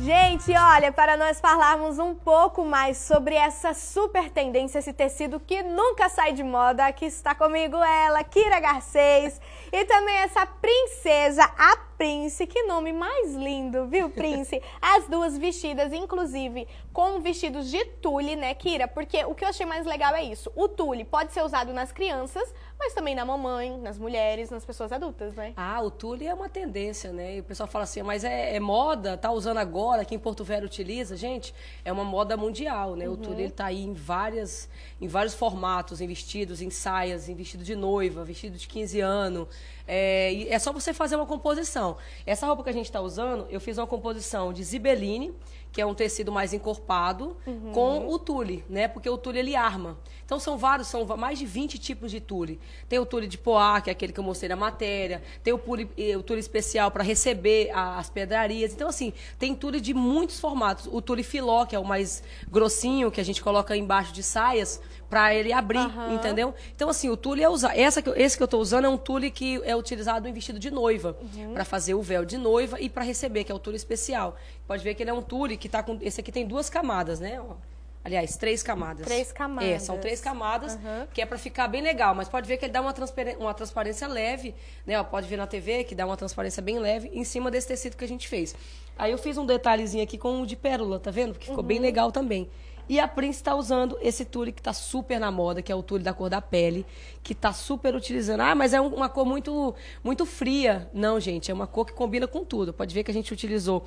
Gente, olha, para nós falarmos um pouco mais sobre essa super tendência, esse tecido que nunca sai de moda, aqui está comigo ela, Kira Garcês, e também essa princesa, a Prince, que nome mais lindo, viu, Prince? As duas vestidas, inclusive, com vestidos de tule, né, Kira? Porque o que eu achei mais legal é isso. O tule pode ser usado nas crianças, mas também na mamãe, nas mulheres, nas pessoas adultas, né? Ah, o tule é uma tendência, né? E o pessoal fala assim, mas é, é moda, tá usando agora, que em Porto Velho utiliza. Gente, é uma moda mundial, né? Uhum. O tule, ele tá aí em, várias, em vários formatos, em vestidos, em saias, em vestido de noiva, vestido de 15 anos, é, é só você fazer uma composição. Essa roupa que a gente está usando, eu fiz uma composição de zibeline que é um tecido mais encorpado, uhum. com o tule, né? Porque o tule ele arma. Então são vários, são mais de 20 tipos de tule. Tem o tule de poá, que é aquele que eu mostrei na matéria, tem o tule, o tule especial para receber a, as pedrarias. Então, assim, tem tule de muitos formatos. O tule filó, que é o mais grossinho, que a gente coloca embaixo de saias, para ele abrir, uhum. entendeu? Então, assim, o tule é usado. Essa, esse que eu estou usando é um tule que é utilizado em vestido de noiva, uhum. para fazer o véu de noiva e para receber, que é o tule especial. Pode ver que ele é um tule aqui tá com. Esse aqui tem duas camadas, né? Aliás, três camadas. Três camadas. É, são três camadas, uhum. que é para ficar bem legal. Mas pode ver que ele dá uma, uma transparência leve, né? Ó, pode ver na TV que dá uma transparência bem leve em cima desse tecido que a gente fez. Aí eu fiz um detalhezinho aqui com o de pérola, tá vendo? Que ficou uhum. bem legal também. E a Prince está usando esse tule que está super na moda, que é o tule da cor da pele, que está super utilizando. Ah, mas é uma cor muito, muito fria. Não, gente, é uma cor que combina com tudo. Pode ver que a gente utilizou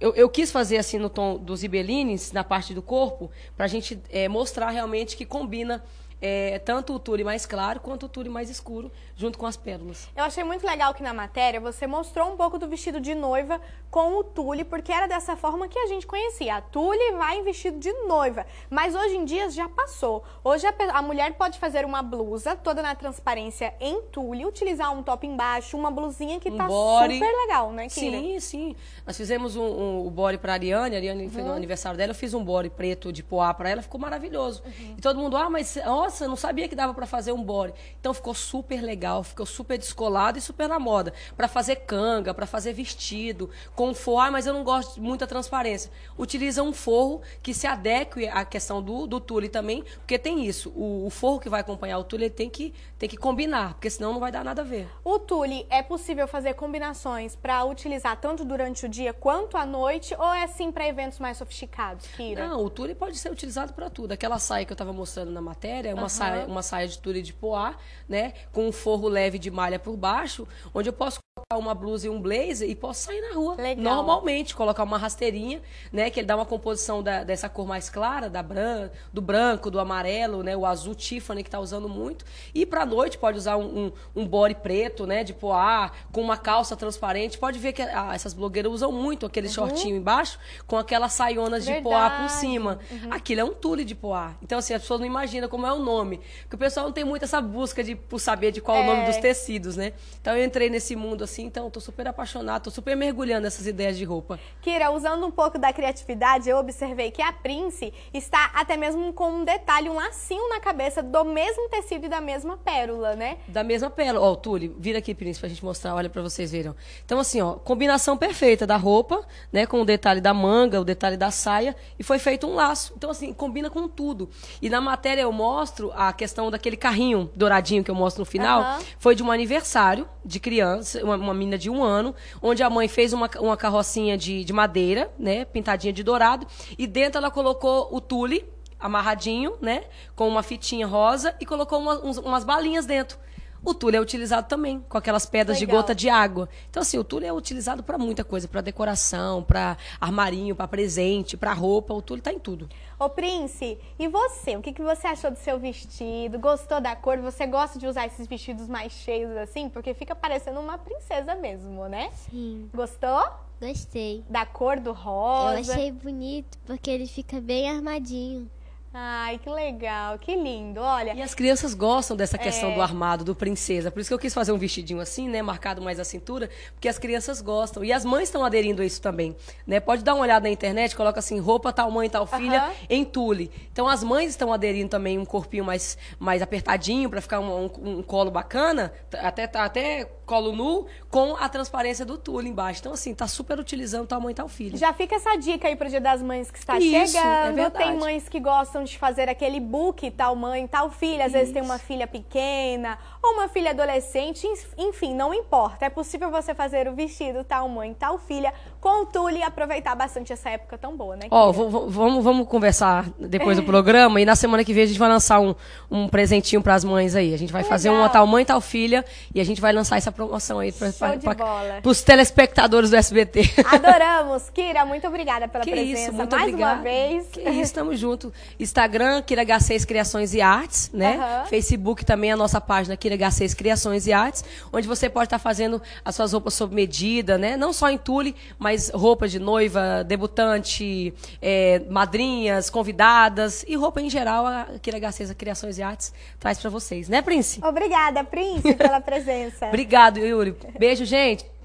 eu, eu, quis fazer assim no tom dos ibelines, na parte do corpo, para a gente é, mostrar realmente que combina é, tanto o tule mais claro quanto o tule mais escuro, junto com as pérolas. Eu achei muito legal que na matéria você mostrou um pouco do vestido de noiva com o tule, porque era dessa forma que a gente conhecia. A tule vai em vestido de noiva, mas hoje em dia já passou. Hoje a, a mulher pode fazer uma blusa toda na transparência em tule, utilizar um top embaixo, uma blusinha que um tá body. super legal, né, Kira? Sim, sim. Nós fizemos um, um, o body pra Ariane, a Ariane uhum. foi no aniversário dela, eu fiz um body preto de poá pra ela, ficou maravilhoso. Uhum. E todo mundo, ah, mas ó, nossa, não sabia que dava para fazer um body. Então ficou super legal, ficou super descolado e super na moda. Para fazer canga, para fazer vestido, com forro, ah, mas eu não gosto de muita transparência. Utiliza um forro que se adeque à questão do, do tule também, porque tem isso. O, o forro que vai acompanhar o tule tem que, tem que combinar, porque senão não vai dar nada a ver. O tule é possível fazer combinações para utilizar tanto durante o dia quanto à noite, ou é sim para eventos mais sofisticados, Kira? Não, o tule pode ser utilizado para tudo. Aquela saia que eu estava mostrando na matéria é uma, uhum. saia, uma saia de tule de poá, né? Com um forro leve de malha por baixo, onde eu posso colocar uma blusa e um blazer e posso sair na rua. Legal. Normalmente, colocar uma rasteirinha, né? Que ele dá uma composição da, dessa cor mais clara, da branca, do branco, do amarelo, né? O azul Tiffany que tá usando muito. E pra noite pode usar um, um, um body preto, né? De poá, com uma calça transparente. Pode ver que ah, essas blogueiras usam muito aquele uhum. shortinho embaixo com aquelas saionas de poá por cima. Uhum. Aquilo é um tule de poá. Então, assim, as pessoas não imaginam como é o nome. Porque o pessoal não tem muito essa busca de, por saber de qual é. o nome dos é. tecidos, né? Então eu entrei nesse mundo assim, então estou super apaixonada, estou super mergulhando nessas ideias de roupa. Kira, usando um pouco da criatividade, eu observei que a Prince está até mesmo com um detalhe, um lacinho na cabeça do mesmo tecido e da mesma pérola, né? Da mesma pérola. Ó, oh, Tule, vira aqui, Prince, pra gente mostrar, olha para vocês verem. Então, assim, ó, combinação perfeita da roupa, né, com o detalhe da manga, o detalhe da saia, e foi feito um laço. Então, assim, combina com tudo. E na matéria eu mostro a questão daquele carrinho douradinho que eu mostro no final, uhum. foi de um aniversário de criança, uma, uma menina de um ano, onde a mãe fez uma, uma carrocinha de, de madeira, né, pintadinha de dourado, e dentro ela colocou o tule amarradinho, né, com uma fitinha rosa e colocou uma, uns, umas balinhas dentro. O tule é utilizado também, com aquelas pedras Legal. de gota de água. Então, assim, o tule é utilizado para muita coisa, para decoração, para armarinho, para presente, para roupa, o tule está em tudo. Ô, Prince, e você? O que, que você achou do seu vestido? Gostou da cor? Você gosta de usar esses vestidos mais cheios assim? Porque fica parecendo uma princesa mesmo, né? Sim. Gostou? Gostei. Da cor do rosa? Eu achei bonito, porque ele fica bem armadinho. Ai, que legal, que lindo, olha. E as crianças gostam dessa é. questão é... do armado, do princesa. Por isso que eu quis fazer um vestidinho assim, né? Marcado mais a cintura, porque as crianças gostam. E as mães estão aderindo a isso também, né? Pode dar uma olhada na internet, coloca assim, roupa tal mãe, tal filha, em tule. Então as mães estão aderindo também um corpinho mais, mais apertadinho, para ficar um, um, um, colo bacana, até, até colo nu, com a transparência do tule embaixo. Então assim, tá super utilizando tal mãe, tal filha. Já fica essa dica aí pro Dia das Mães que está isso, é chegando. É verdade. Tem mães que gostam de fazer aquele book, tal mãe, tal filha, às Isso. vezes tem uma filha pequena ou uma filha adolescente, enfim, não importa. É possível você fazer o vestido, tal mãe, tal filha, com o tule e aproveitar bastante essa época tão boa, né? Ó, oh, vamos, vamos conversar depois do programa e na semana que vem a gente vai lançar um, um presentinho para as mães aí. A gente vai Legal. fazer uma tal mãe, tal filha e a gente vai lançar essa promoção aí para os telespectadores do SBT. Adoramos, Kira, muito obrigada pela que presença isso, muito mais obrigada. uma vez. Que isso, estamos juntos. E Instagram, Kira H6 Criações e Artes, né? Uhum. Facebook também é a nossa página, Kira H6 Criações e Artes, onde você pode estar tá fazendo as suas roupas sob medida, né? Não só em tule, mas roupa de noiva, debutante, é, madrinhas, convidadas e roupa em geral, a Kira H6 Criações e Artes traz para vocês, né, Prince? Obrigada, Prince, pela presença. Obrigado, Yuri. Beijo, gente.